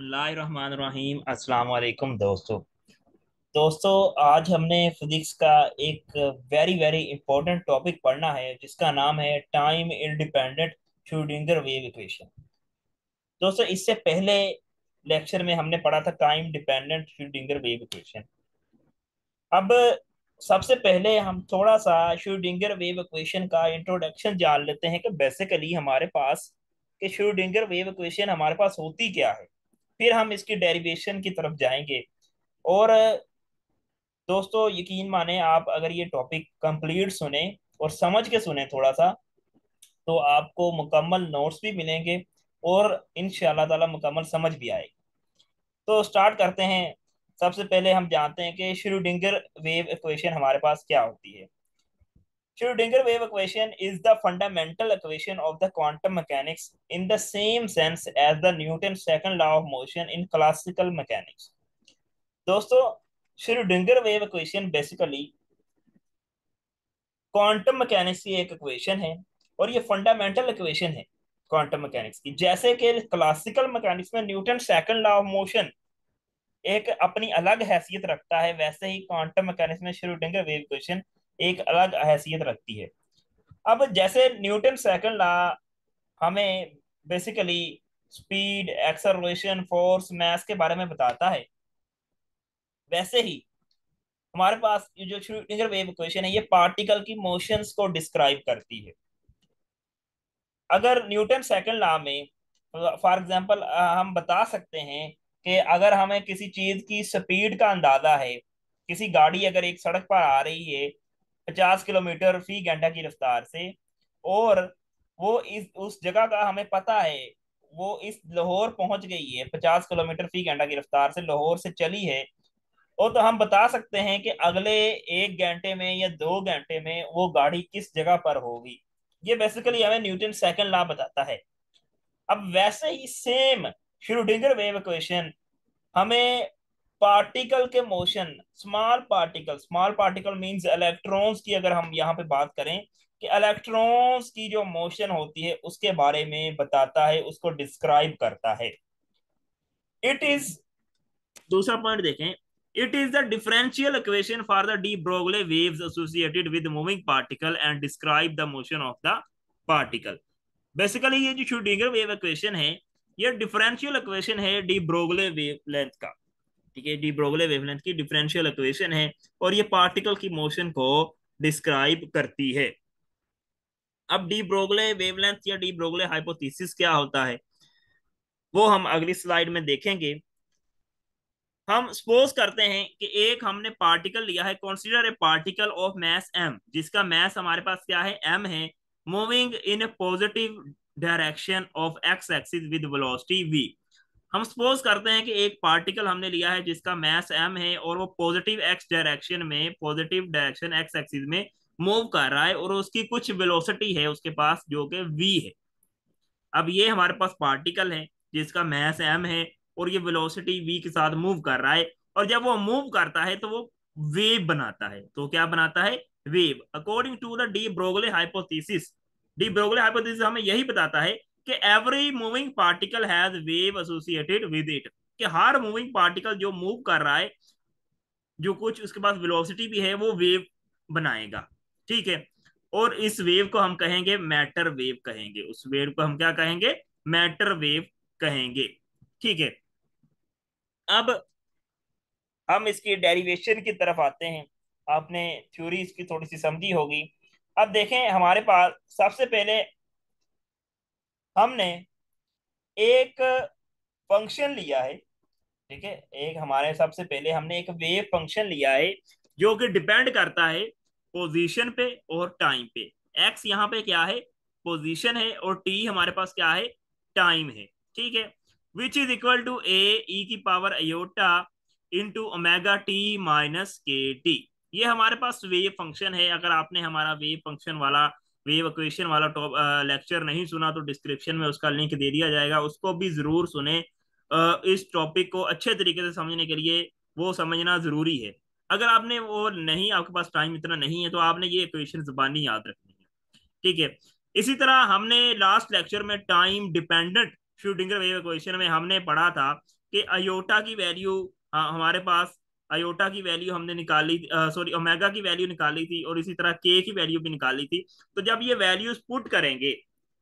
रहीम अस्सलाम वालेकुम दोस्तों दोस्तों आज हमने फिजिक्स का एक वेरी वेरी इंपॉर्टेंट टॉपिक पढ़ना है जिसका नाम है time independent Schrodinger wave equation दोस्तों इससे पहले लेक्चर में हमने पढ़ा था time dependent Schrodinger wave equation अब सबसे पहले हम थोड़ा सा श्रोडिंगर वेव इक्वेशन का इंट्रोडक्शन जान लेते हैं कि बेसिकली हमारे पास कि श्रोडिंगर वेव इक्वेशन हमारे पास होती क्या है फिर हम इसकी डेरिवेशन की तरफ जाएंगे और दोस्तों यकीन माने आप अगर ये टॉपिक कंप्लीट सुने और समझ के सुने थोड़ा सा तो आपको मुकम्मल नोट्स भी मिलेंगे और इन ताला मुकम्मल समझ भी आएगी तो स्टार्ट करते हैं सबसे पहले हम जानते हैं कि श्रूडिंगर वेव इक्वेशन हमारे पास क्या होती है Schrodinger wave equation is the fundamental equation of the quantum mechanics in the same sense as the Newton's second law of motion in classical mechanics. दोस्तों Schrodinger wave equation basically quantum mechanics की एक equation है और ये fundamental equation है quantum mechanics की जैसे कि classical mechanics में Newton's second law of motion एक अपनी अलग हैसियत रखता है वैसे ही क्वांटम मैकेनिक्स में श्रोडिंगर वेव इक्वेशन एक अलग हैसियत रखती है अब जैसे न्यूटन सेकंड लॉ हमें basically speed acceleration force mass के बारे में बताता है वैसे ही हमारे पास ये जो वेव इक्वेशन है ये पार्टिकल की मोशंस को डिस्क्राइब करती है अगर न्यूटन सेकंड लॉ में फॉर एग्जांपल हम बता सकते हैं कि अगर हमें किसी चीज की स्पीड का अंदाजा है किसी गाड़ी अगर एक सड़क पर आ रही है पचास किलोमीटर फी घंटा की रफ्तार से और वो इस उस जगह का हमें पता है वो इस लाहौर पहुंच गई है पचास किलोमीटर फी घंटा की रफ्तार से लाहौर से चली है और तो हम बता सकते हैं कि अगले एक घंटे में या दो घंटे में वो गाड़ी किस जगह पर होगी ये बेसिकली हमें न्यूटन सेकंड लॉ बताता है अब वैसे ही सेम श्रोडिंगर वेव इक्वेशन हमें पार्टिकल के motion small particle small particle means electrons की अगर हम यहाँ पे बात करें कि इलेक्ट्रॉन्स की जो मोशन होती है उसके बारे में बताता है उसको डिस्क्राइब करता है इट इज दूसरा पॉइंट देखें it is the differential equation for the de Broglie waves associated with moving particle and describe the motion of the particle basically ये जो श्रोडिंगर वेव इक्वेशन है ये डिफरेंशियल इक्वेशन है de Broglie wave length का ठीक है de Broglie wavelength की differential equation है और ये पार्टिकल की मोशन को डिस्क्राइब करती है अब डी ब्रोगले वेवलेंथ या डी ब्रोगले हाइपोथेसिस क्या होता है वो हम अगली स्लाइड में देखेंगे हम सपोज करते हैं कि एक हमने पार्टिकल लिया है consider a particle of mass M जिसका मैस हमारे पास क्या है एम है moving in positive direction of X axis with velocity V हम सपोज करते हैं कि एक पार्टिकल हमने लिया है जिसका मैस एम है और वो पॉजिटिव एक्स डायरेक्शन में पॉजिटिव डायरेक्शन एक्स एक्सिस में मूव कर रहा है और उसकी कुछ वेलोसिटी है उसके पास जो कि वी है अब ये हमारे पास पार्टिकल है जिसका मैस एम है और ये वेलोसिटी वी के साथ मूव कर रहा है और जब वो मूव करता है तो वो वेव बनाता है तो क्या बनाता है wave according to the de Broglie hypothesis de Broglie hypothesis हमें यही बताता है कि every moving particle has wave associated with it कि हर मूविंग पार्टिकल जो मूव कर रहा है जो कुछ उसके पास वेलोसिटी भी है वो वेव बनाएगा ठीक है और इस वेव को हम कहेंगे मैटर वेव कहेंगे उस वेव को हम क्या कहेंगे मैटर वेव कहेंगे ठीक है अब हम इसकी डेरिवेशन की तरफ आते हैं आपने थ्योरी इसकी थोड़ी सी समझी होगी अब देखें हमारे पास सबसे पहले हमने एक फंक्शन लिया है ठीक है एक हमारे सबसे पहले हमने एक वेव फंक्शन लिया है जो कि डिपेंड करता है पोजीशन पे और टाइम पे एक्स यहाँ पे क्या है पोजीशन है और टी हमारे पास क्या है टाइम है ठीक है which is equal to A की power iota into omega T minus K T ये हमारे पास वेव फंक्शन है अगर आपने हमारा वेव फंक्शन वाला वेव इक्वेशन वाला टॉप लेक्चर नहीं सुना तो डिस्क्रिप्शन में उसका लिंक दे दिया जाएगा उसको भी जरूर सुने इस टॉपिक को अच्छे तरीके से समझने के लिए वो समझना जरूरी है अगर आपने वो नहीं आपके पास टाइम इतना नहीं है तो आपने ये इक्वेशन जबानी याद रखनी है ठीक है इसी तरह हमने लास्ट लेक्चर में टाइम डिपेंडेंट शूटिंग वेव इक्वेशन में हमने पढ़ा था कि अयोटा की वैल्यू हमारे पास आयोटा की वैल्यू हमने निकाली सॉरी ओमेगा की वैल्यू निकाली थी और इसी तरह के की वैल्यू भी निकाली थी तो जब ये वैल्यूज पुट करेंगे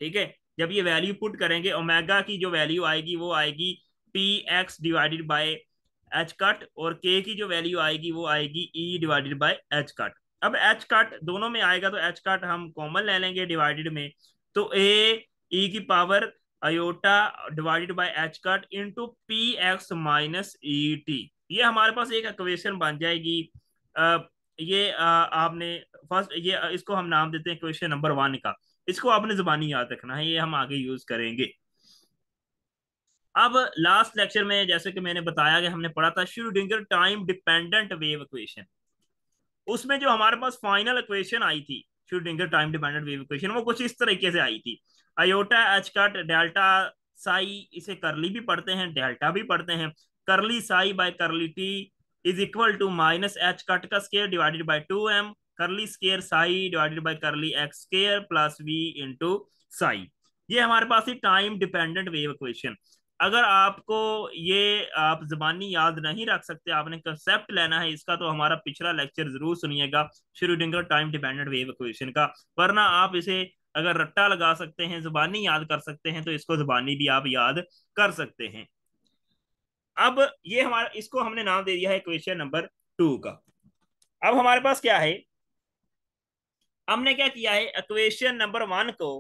ठीक है जब ये वैल्यू पुट करेंगे ओमेगा की जो वैल्यू आएगी वो आएगी P X divided by H cut और के की जो वैल्यू आएगी वो आएगी E divided by H cut अब एच कट दोनों में आएगा तो एच कट हम कॉमन ले लेंगे डिवाइडेड में तो ए ई e की power iota divided by H cut into P x minus E T ये हमारे पास एक इक्वेशन बन जाएगी आ, ये आ, आपने फर्स्ट ये इसको हम नाम देते हैं इक्वेशन नंबर वन का इसको आपने जबानी याद रखना है ये हम आगे यूज करेंगे अब लास्ट लेक्चर में जैसे कि मैंने बताया कि हमने पढ़ा था Schrodinger time dependent wave equation उसमें जो हमारे पास फाइनल इक्वेशन आई थी Schrodinger time dependent wave equation वो कुछ इस तरीके से आई थी iota H cut delta psi इसे करली भी पढ़ते हैं डेल्टा भी पढ़ते हैं curly psi by curly T is equal to minus H cut का square divided by two M curly square psi divided by curly x square plus V into psi ये हमारे पास ही टाइम डिपेंडेंट वेव इक्वेशन अगर आपको ये आप जबानी याद नहीं रख सकते आपने कंसेप्ट लेना है इसका तो हमारा पिछला लेक्चर जरूर सुनिएगा डिंगर टाइम डिपेंडेंट वेव इक्वेशन का वरना आप इसे अगर रट्टा लगा सकते हैं जुबानी याद कर सकते हैं तो इसको जबानी भी आप याद कर सकते हैं अब ये हमारा इसको हमने नाम दे दिया है क्वेश्चन नंबर टू का अब हमारे पास क्या है हमने क्या किया है इक्वेशन नंबर वन को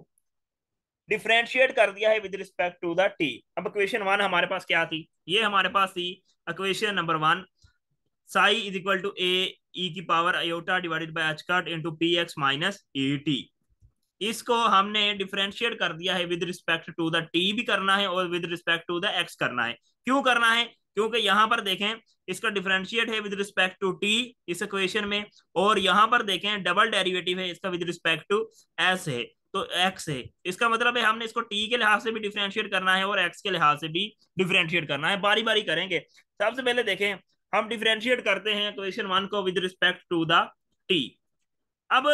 डिफ्रेंशिएट कर दिया है with respect to the T अब इक्वेशन वन हमारे पास क्या थी ये हमारे पास थी equation number one psi is equal to A की power iota divided by H cut into P x minus E T इसको हमने डिफ्रेंशिएट कर दिया है with respect to the T भी करना है और with respect to the X करना है क्यों करना है क्योंकि यहां पर देखें इसका डिफरेंशिएट है विद रिस्पेक्ट टू टी इस इक्वेशन में और यहां पर देखें डबल डेरिवेटिव है इसका विद रिस्पेक्ट टू एस है तो एक्स है इसका मतलब है हमने इसको टी के लिहाज से भी डिफरेंशिएट करना है और एक्स के लिहाज से भी डिफरेंशिएट करना है बारी बारी करेंगे सबसे पहले देखें हम डिफरेंशिएट करते हैं इक्वेशन वन को with respect to the T अब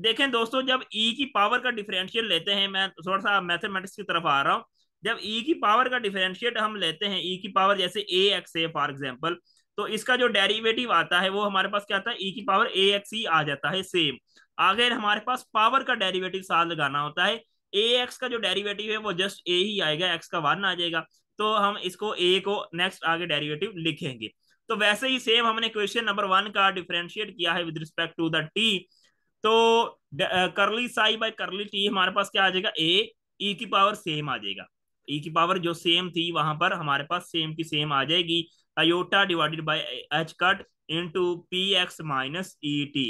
देखें दोस्तों जब ई e की पावर का डिफरेंशियल लेते हैं मैं थोड़ा सा मैथमेटिक्स की तरफ आ रहा हूँ जब ई e की पावर का डिफरेंशिएट हम लेते हैं ई e की पावर जैसे ए एक्स है फॉर एग्जाम्पल तो इसका जो डेरिवेटिव आता है वो हमारे पास क्या आता है ई e की पावर ए एक्स ही आ जाता है सेम आगे हमारे पास पावर का डेरिवेटिव साथ लगाना होता है ए एक्स का जो डेरिवेटिव है वो जस्ट ए ही आएगा एक्स का वन आ जाएगा तो हम इसको ए को नेक्स्ट आगे डेरिवेटिव लिखेंगे तो वैसे ही सेम हमने क्वेश्चन नंबर वन का डिफरेंशिएट किया है with respect to the t तो curly psi by curly T हमारे पास क्या आ जाएगा ए ई e की पावर सेम आ जाएगा ई e की पावर जो सेम थी वहां पर हमारे पास सेम की सेम आ जाएगी iota divided by H cut into p x minus E t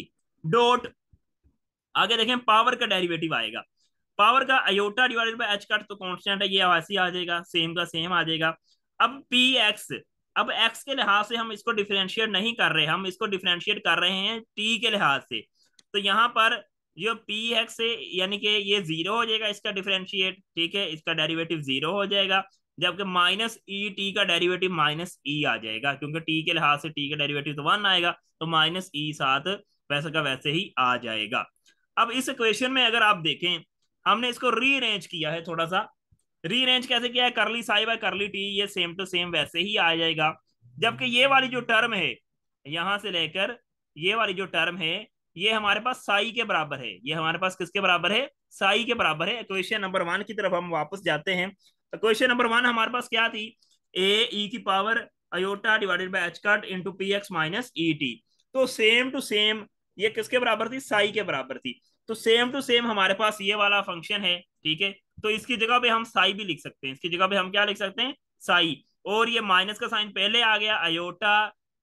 dot आगे देखें पावर का डेरिवेटिव आएगा पावर का iota divided by H cut तो कांस्टेंट है ये वैसे आ जाएगा सेम का सेम आ जाएगा अब पी एक्स अब एक्स के लिहाज से हम इसको डिफ्रेंशिएट नहीं कर रहे हम इसको डिफ्रेंशिएट कर रहे हैं टी के लिहाज से तो यहाँ पर जो पी एक्स यानी कि ये जीरो हो जाएगा इसका डिफ्रेंशिएट ठीक है इसका डेरिवेटिव जीरो हो जाएगा जबकि माइनस ई टी का डेरिवेटिव माइनस ई आ जाएगा क्योंकि टी के लिहाज से टी का डेरिवेटिव तो वन आएगा तो माइनस ई e साथ वैसे का वैसे ही आ जाएगा अब इस क्वेश्चन में अगर आप देखें हमने इसको रीअरेंज किया है थोड़ा सा रीअरेंज कैसे किया है curly psi by curly t ये सेम टू सेम वैसे ही आ जाएगा जबकि ये वाली जो टर्म है यहां से लेकर ये वाली जो टर्म है ये हमारे पास साई के बराबर है ये हमारे पास किसके बराबर है साई के बराबर है क्वेश्चन नंबर वन की तरफ हम वापस जाते हैं तो क्वेश्चन नंबर वन हमारे पास क्या थी ए ई e की power iota divided by h cut into P x minus E t तो सेम टू सेम ये किसके बराबर थी साई के बराबर थी तो सेम टू सेम हमारे पास ये वाला फंक्शन है ठीक है तो इसकी जगह पे हम साई भी लिख सकते हैं इसकी जगह पे हम क्या लिख सकते हैं साई और ये माइनस का साइन पहले आ गया iota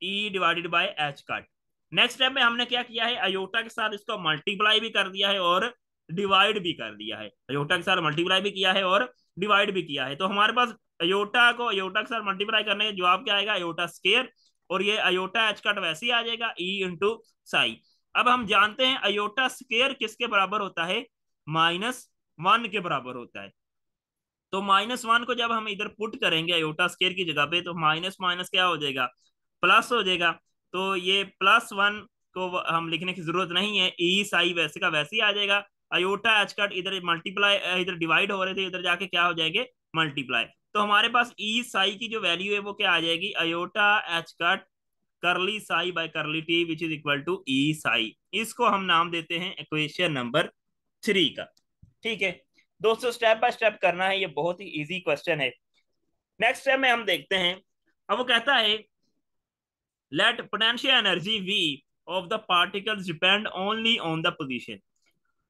e divided by H cut next step में हमने क्या किया है अयोटा के साथ इसको मल्टीप्लाई भी कर दिया है और डिवाइड भी कर दिया है अयोटा के साथ मल्टीप्लाई भी किया है और डिवाइड भी किया है तो हमारे पास अयोटा को अयोटा के साथ मल्टीप्लाई करने का जवाब क्या आएगा अयोटा स्केयर और ये अयोटा एच कट वैसे ही आ जाएगा ई इंटू साई अब हम जानते हैं अयोटा स्केयर किसके बराबर होता है माइनस वन के बराबर होता है तो माइनस वन को जब हम इधर पुट करेंगे अयोटा स्केयर की जगह पे तो माइनस माइनस क्या हो जाएगा प्लस हो जाएगा तो ये प्लस वन को हम लिखने की जरूरत नहीं है ई e साई वैसे का वैसे ही आ जाएगा अयोटा एच कट इधर मल्टीप्लाई इधर डिवाइड हो रहे थे इधर जाके क्या हो जाएंगे मल्टीप्लाई तो हमारे पास ई e साई की जो वैल्यू है वो क्या आ जाएगी aorta H cut curly psi by curly t which is equal to e psi इसको हम नाम देते हैं इक्वेशन नंबर थ्री का ठीक है दोस्तों स्टेप बाय स्टेप करना है ये बहुत ही इजी क्वेश्चन है नेक्स्ट स्टेप में हम देखते हैं अब वो कहता है let potential energy v of the particles depend only on the position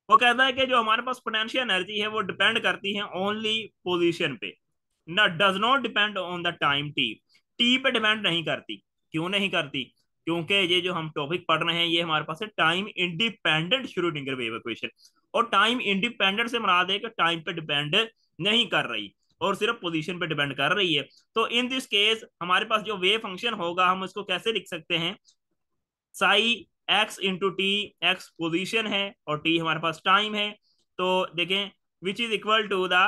वो कहता है कि जो हमारे पास पोटेंशियल एनर्जी है वो डिपेंड करती है ओनली पोजीशन पे ना does not depend on the time t t पे डिपेंड नहीं करती क्यों नहीं करती क्योंकि ये जो हम टॉपिक पढ़ रहे हैं ये हमारे पास है time independent Schrodinger wave equation और टाइम इंडिपेंडेंट से मना दे कि टाइम पे डिपेंड नहीं कर रही और सिर्फ पोजीशन पे डिपेंड कर रही है तो इन दिस केस हमारे पास जो वे फंक्शन होगा हम उसको कैसे लिख सकते हैं psi x into t x position है और टी हमारे पास टाइम है तो देखें which is equal to the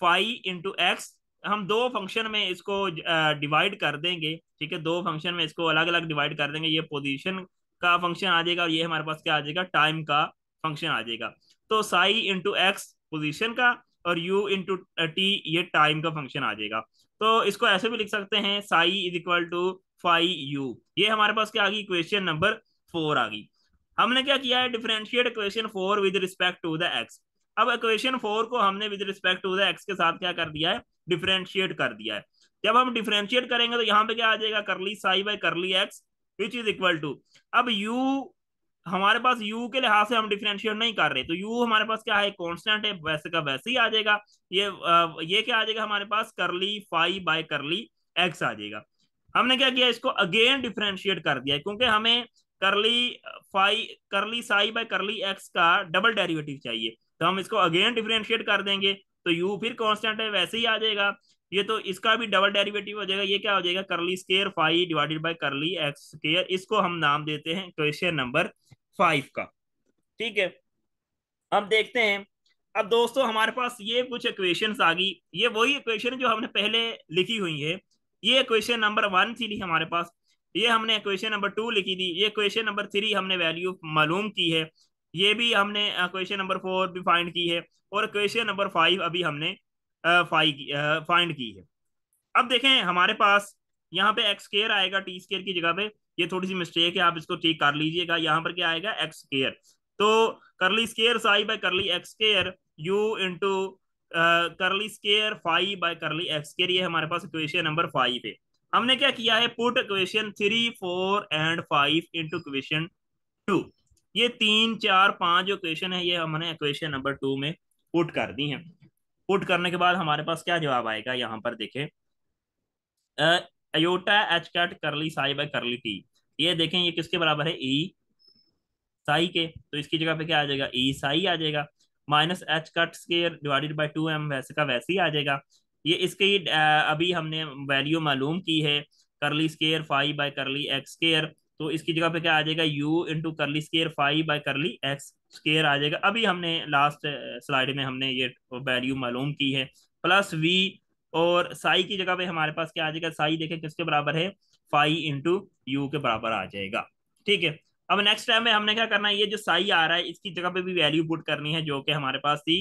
phi into x हम दो फंक्शन में इसको डिवाइड कर देंगे ठीक है दो फंक्शन में इसको अलग अलग डिवाइड कर देंगे ये पोजीशन का फंक्शन आ जाएगा और ये हमारे पास क्या आ जाएगा टाइम का फंक्शन आ जाएगा तो साई इंटू एक्स पोजिशन का और u इंटू टी ये टाइम का फंक्शन आ जाएगा तो इसको ऐसे भी लिख सकते हैं psi is equal to phi u ये हमारे पास क्या आ गई इक्वेशन नंबर फोर आ गई हमने क्या किया है differentiate equation four with respect to the x अब इक्वेशन फोर को हमने with respect to the x के साथ क्या कर दिया है डिफरेंशिएट कर दिया है जब हम डिफरेंशिएट करेंगे तो यहाँ पे क्या आ जाएगा curly psi by curly x which is equal to अब यू हमारे पास यू के लिहाज से हम डिफ्रेंशिएट नहीं कर रहे तो यू हमारे पास क्या है कॉन्स्टेंट है वैसे का वैसे ही आ जाएगा ये ये क्या आ जाएगा हमारे पास curly phi by curly x आ जाएगा हमने क्या किया इसको अगेन डिफ्रेंशिएट कर दिया क्योंकि हमें curly phi curly psi by curly x का डबल डेरिवेटिव चाहिए तो हम इसको अगेन डिफ्रेंशिएट कर देंगे तो यू फिर कॉन्स्टेंट है वैसे ही आ जाएगा ये तो इसका भी डबल डेरिवेटिव हो जाएगा ये क्या हो जाएगा curly square phi divided by curly x square इसको हम नाम देते हैं क्वेश्चन नंबर फाइव का ठीक है अब देखते हैं अब दोस्तों हमारे पास ये कुछ इक्वेशन आ गई ये वही इक्वेशन जो हमने पहले लिखी हुई है ये इक्वेशन नंबर वन थी हमारे पास ये हमने क्वेश्चन नंबर टू लिखी थी ये क्वेश्चन नंबर थ्री हमने वैल्यू मालूम की है ये भी हमने क्वेश्चन नंबर फोर भी फाइंड की है और क्वेश्चन नंबर फाइव अभी हमने फाइंड की है अब देखें हमारे पास यहाँ पे एक्स केयर आएगा टी स्केयर की जगह पे ये थोड़ी सी मिस्टेक है आप इसको ठीक कर लीजिएगा यहाँ पर क्या आएगा एक्स केयर तो curly square psi by curly x square u into curly square phi by curly x square ये हमारे पास इक्वेशन नंबर फाइव है हमने क्या किया है put equation three four and five into equation two ये तीन चार पांच जो इक्वेशन है ये हमने इक्वेशन नंबर टू में पुट कर दी है पुट करने के बाद हमारे पास क्या जवाब आएगा यहाँ पर देखें अयोटा एच कैट करली साई बाय करली टी ये देखें ये किसके बराबर है ई साई के तो इसकी जगह पे क्या आ जाएगा ई साई आ जाएगा minus H cut square divided by two m वैसे का वैसे ही आ जाएगा ये इसके अभी हमने वैल्यू मालूम की है curly square phi by curly x square तो इसकी जगह पे क्या आ जाएगा u into curly square phi by curly x square आ जाएगा अभी हमने लास्ट स्लाइड में हमने ये वैल्यू मालूम की है प्लस वी और साई की जगह पे हमारे पास क्या आ जाएगा साई देखें किसके बराबर है फाइव इंटू यू के बराबर आ जाएगा ठीक है अब नेक्स्ट टाइम में हमने क्या करना है ये जो साई आ रहा है इसकी जगह पे भी वैल्यू पुट करनी है जो कि हमारे पास थी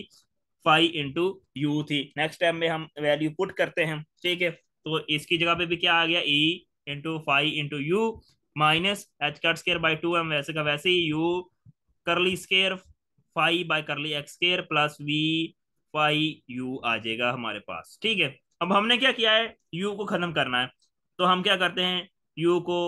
फाइव इंटू यू थी नेक्स्ट टाइम में हम वैल्यू पुट करते हैं ठीक है तो इसकी जगह पे भी क्या आ गया e into phi into u minus H cut square by two m वैसे का वैसे ही u curly square phi by curly x square plus v phi u आ जाएगा हमारे पास ठीक है अब हमने क्या किया है यू को खत्म करना है तो हम क्या करते हैं यू को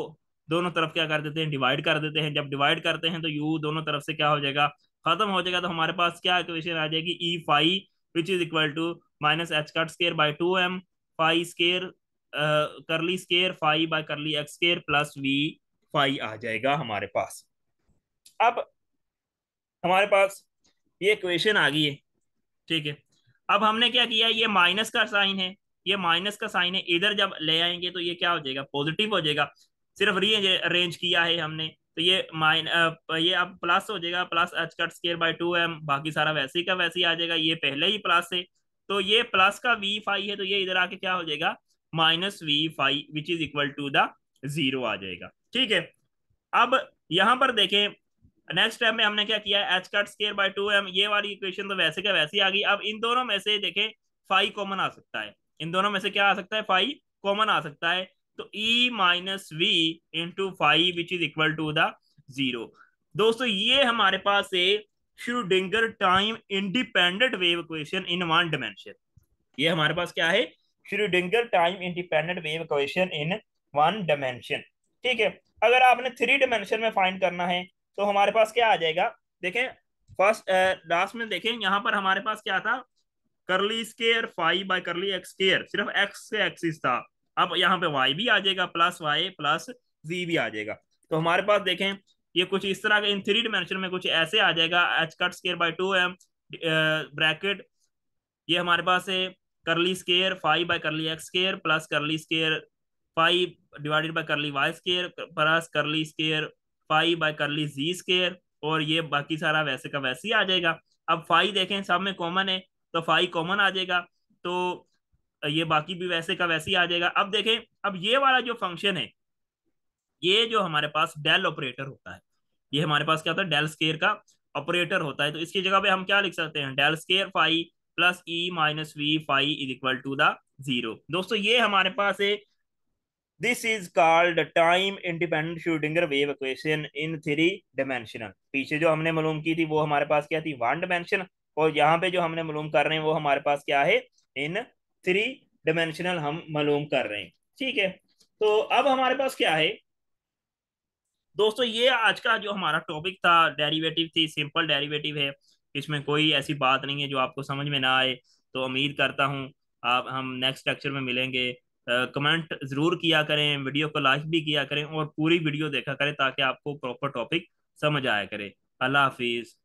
दोनों तरफ क्या कर देते हैं डिवाइड कर देते हैं जब डिवाइड करते हैं तो यू दोनों तरफ से क्या हो जाएगा खत्म हो जाएगा तो हमारे पास क्या इक्वेशन आ जाएगी e phi which is equal to minus H cut square by two m phi square curly square phi by curly x square plus v phi आ जाएगा हमारे पास अब हमारे पास ये इक्वेशन आ गई है ठीक है अब हमने क्या किया ये माइनस का साइन है ये माइनस का साइन है इधर जब ले आएंगे तो ये क्या हो जाएगा पॉजिटिव हो जाएगा सिर्फ अरेंज किया है हमने तो ये माइन ये अब प्लस हो जाएगा plus h cut square by two m बाकी सारा वैसे ही का वैसे ही आ जाएगा ये पहले ही प्लस है तो ये प्लस का वी फाइव है तो ये इधर आके क्या हो जाएगा minus v phi which is equal to the zero आ जाएगा ठीक है अब यहां पर देखें नेक्स्ट स्टेप में हमने क्या किया h cut square by two m ये वाली इक्वेशन तो वैसे क्या वैसी आ गई अब इन दोनों में से देखें फाइव कॉमन आ सकता है इन दोनों में से क्या आ सकता है फाइव कॉमन आ सकता है तो e minus v into phi which is equal to the zero दोस्तों ये हमारे पास है Schrodinger time independent wave equation in one dimension ये हमारे पास क्या है Schrodinger time independent wave equation in one dimension ठीक है अगर आपने थ्री डायमेंशन में फाइंड करना है तो हमारे पास क्या आ जाएगा देखें फर्स्ट लास्ट में देखें यहाँ पर हमारे पास क्या था curly square phi by curly x square सिर्फ एक्स से एक्सिस था अब यहाँ पे वाई भी आ जाएगा प्लस वाई प्लस जी भी आ जाएगा तो हमारे पास देखें ये कुछ इस तरह के इन थ्री डिमेंशन में कुछ ऐसे आ जाएगा h cut square by two m bracket ये हमारे पास है curly square phi by curly x square plus curly square phi divided by curly y square plus curly square phi by curly z square और ये बाकी सारा वैसे का वैसे ही आ जाएगा अब फाइव देखें सब में कॉमन है तो फाइव कॉमन आ जाएगा तो ये बाकी भी वैसे का वैसे ही आ जाएगा अब देखें अब ये वाला जो फंक्शन है ये जो हमारे पास डेल ऑपरेटर होता है ये हमारे पास क्या होता है डेल स्केयर का ऑपरेटर होता है तो इसकी जगह पे हम क्या लिख सकते हैं del square phi plus e minus v phi is equal to the zero दोस्तों ये हमारे पास है this is called time independent Schrodinger wave equation in three dimensional पीछे जो हमने मालूम की थी वो हमारे पास क्या थी वन डिमेंशन और यहाँ पे जो हमने मालूम कर रहे हैं वो हमारे पास क्या है इन थ्री डिमेंशनल हम मालूम कर रहे हैं ठीक है तो अब हमारे पास क्या है दोस्तों ये आज का जो हमारा टॉपिक था डेरिवेटिव थी सिंपल डेरिवेटिव है इसमें कोई ऐसी बात नहीं है जो आपको समझ में ना आए तो उम्मीद करता हूँ आप हम नेक्स्ट लेक्चर में मिलेंगे कमेंट ज़रूर किया करें वीडियो को लाइक भी किया करें और पूरी वीडियो देखा करें ताकि आपको प्रॉपर टॉपिक समझ आया करे अल्लाह हाफिज़